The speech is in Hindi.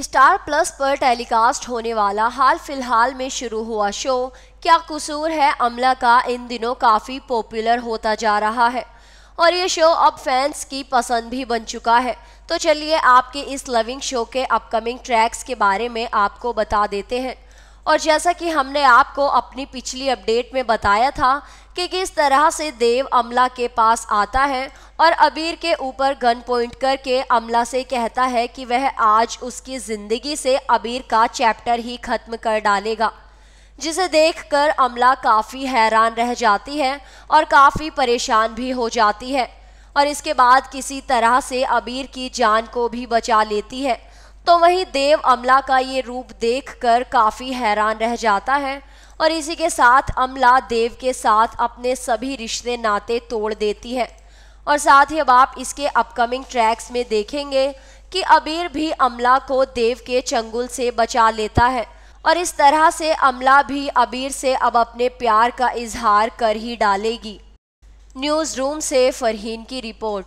स्टार प्लस पर टेलीकास्ट होने वाला हाल फिलहाल में शुरू हुआ शो क्या कसूर है अमला का इन दिनों काफ़ी पॉपुलर होता जा रहा है और ये शो अब फैंस की पसंद भी बन चुका है तो चलिए आपके इस लविंग शो के अपकमिंग ट्रैक्स के बारे में आपको बता देते हैं और जैसा कि हमने आपको अपनी पिछली अपडेट में बताया था कि किस तरह से देव अमला के पास आता है और अबीर के ऊपर गन पॉइंट करके अमला से कहता है कि वह आज उसकी ज़िंदगी से अबीर का चैप्टर ही ख़त्म कर डालेगा जिसे देखकर अमला काफ़ी हैरान रह जाती है और काफ़ी परेशान भी हो जाती है और इसके बाद किसी तरह से अबीर की जान को भी बचा लेती है तो वहीं देव अमला का ये रूप देखकर काफ़ी हैरान रह जाता है और इसी के साथ अमला देव के साथ अपने सभी रिश्ते नाते तोड़ देती है और साथ ही अब आप इसके अपकमिंग ट्रैक्स में देखेंगे कि अबीर भी अमला को देव के चंगुल से बचा लेता है और इस तरह से अमला भी अबीर से अब अपने प्यार का इजहार कर ही डालेगी न्यूज़ रूम से फरहीन की रिपोर्ट